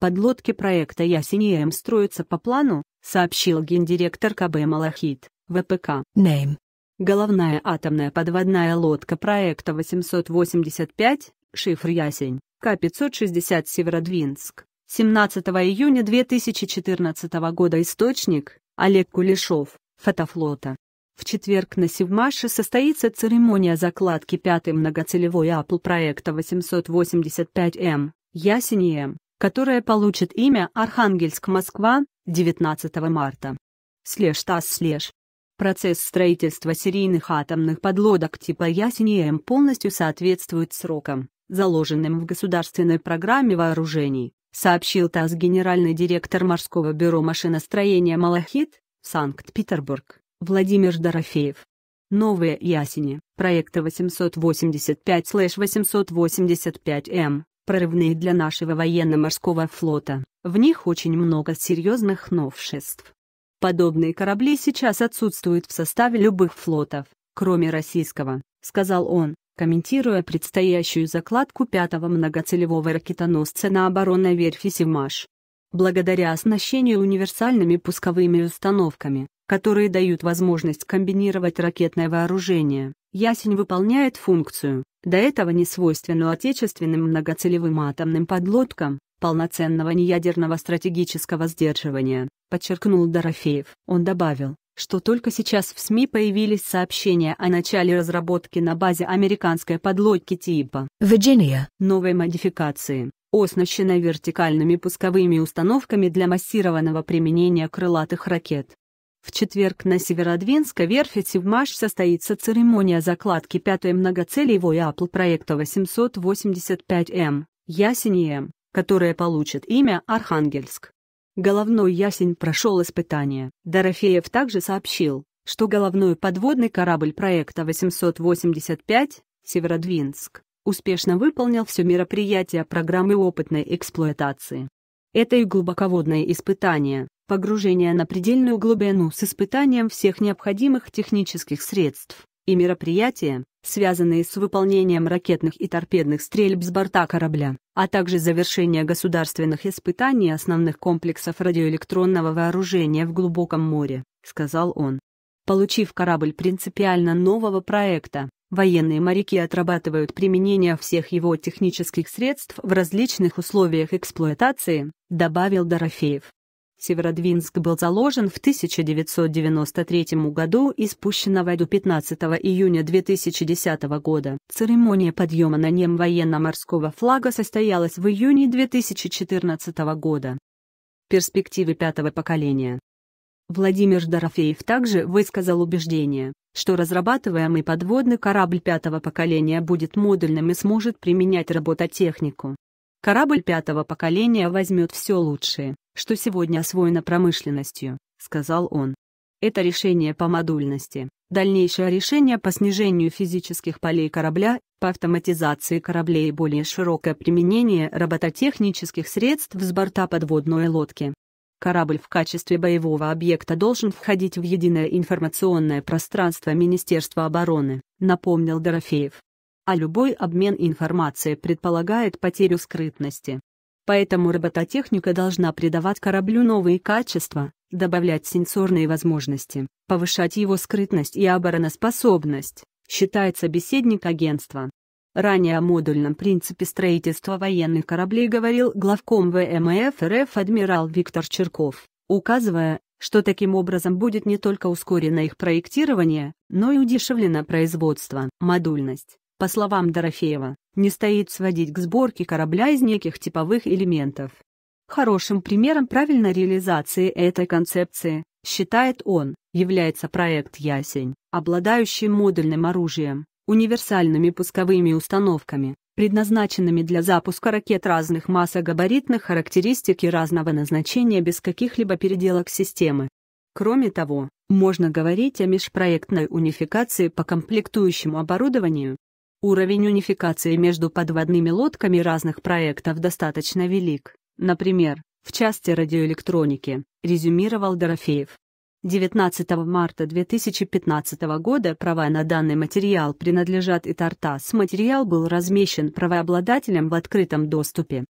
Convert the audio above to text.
Подлодки проекта «Ясень М строятся по плану, сообщил гендиректор КБ «Малахит», ВПК. Name. Головная атомная подводная лодка проекта 885, шифр «Ясень», К-560 «Северодвинск». 17 июня 2014 года источник Олег Кулешов, фотофлота. В четверг на Севмаше состоится церемония закладки пятой многоцелевой Apple проекта 885М, Ясень М которая получит имя Архангельск-Москва 19 марта. Слеж ТАСС Слеж. Процесс строительства серийных атомных подлодок типа Ясень и М полностью соответствует срокам, заложенным в государственной программе вооружений, сообщил ТАСС генеральный директор Морского бюро машиностроения «Малахит», Санкт-Петербург, Владимир Дорофеев. Новые Ясени, проекта 885-885М, прорывные для нашего военно-морского флота. В них очень много серьезных новшеств. Подобные корабли сейчас отсутствуют в составе любых флотов, кроме российского, сказал он, комментируя предстоящую закладку пятого многоцелевого ракетоносца на оборонной верфи «Севмаш». Благодаря оснащению универсальными пусковыми установками, которые дают возможность комбинировать ракетное вооружение, «Ясень» выполняет функцию, до этого не свойственную отечественным многоцелевым атомным подлодкам, полноценного неядерного стратегического сдерживания, подчеркнул Дорофеев. Он добавил, что только сейчас в СМИ появились сообщения о начале разработки на базе американской подлодки типа Virginia новой модификации, оснащенной вертикальными пусковыми установками для массированного применения крылатых ракет. В четверг на Северодвинска верфи «Севмаш» состоится церемония закладки пятой многоцелевой Apple проекта 885М «Ясень М», которая получит имя Архангельск. Головной ясень прошел испытание. Дорофеев также сообщил, что головной подводный корабль проекта 885 «Северодвинск» успешно выполнил все мероприятия программы опытной эксплуатации. Это и глубоководное испытание, погружение на предельную глубину с испытанием всех необходимых технических средств и мероприятия, связанные с выполнением ракетных и торпедных стрельб с борта корабля, а также завершение государственных испытаний основных комплексов радиоэлектронного вооружения в глубоком море, сказал он. Получив корабль принципиально нового проекта, военные моряки отрабатывают применение всех его технических средств в различных условиях эксплуатации, добавил Дорофеев. Северодвинск был заложен в 1993 году и спущен на воду 15 июня 2010 года. Церемония подъема на нем военно-морского флага состоялась в июне 2014 года. Перспективы пятого поколения Владимир Дорофеев также высказал убеждение, что разрабатываемый подводный корабль пятого поколения будет модульным и сможет применять робототехнику. Корабль пятого поколения возьмет все лучшее, что сегодня освоено промышленностью», — сказал он. «Это решение по модульности, дальнейшее решение по снижению физических полей корабля, по автоматизации кораблей и более широкое применение робототехнических средств с борта подводной лодки». Корабль в качестве боевого объекта должен входить в единое информационное пространство Министерства обороны, напомнил Дорофеев. А любой обмен информацией предполагает потерю скрытности. Поэтому робототехника должна придавать кораблю новые качества, добавлять сенсорные возможности, повышать его скрытность и обороноспособность, считает собеседник агентства. Ранее о модульном принципе строительства военных кораблей говорил главком ВМФ РФ адмирал Виктор Черков, указывая, что таким образом будет не только ускорено их проектирование, но и удешевлено производство. Модульность по словам Дорофеева, не стоит сводить к сборке корабля из неких типовых элементов. Хорошим примером правильной реализации этой концепции, считает он, является проект «Ясень», обладающий модульным оружием, универсальными пусковыми установками, предназначенными для запуска ракет разных масс габаритных характеристик и разного назначения без каких-либо переделок системы. Кроме того, можно говорить о межпроектной унификации по комплектующему оборудованию, Уровень унификации между подводными лодками разных проектов достаточно велик. Например, в части радиоэлектроники, резюмировал Дорофеев. 19 марта 2015 года права на данный материал принадлежат и Тартас. Материал был размещен правообладателем в открытом доступе.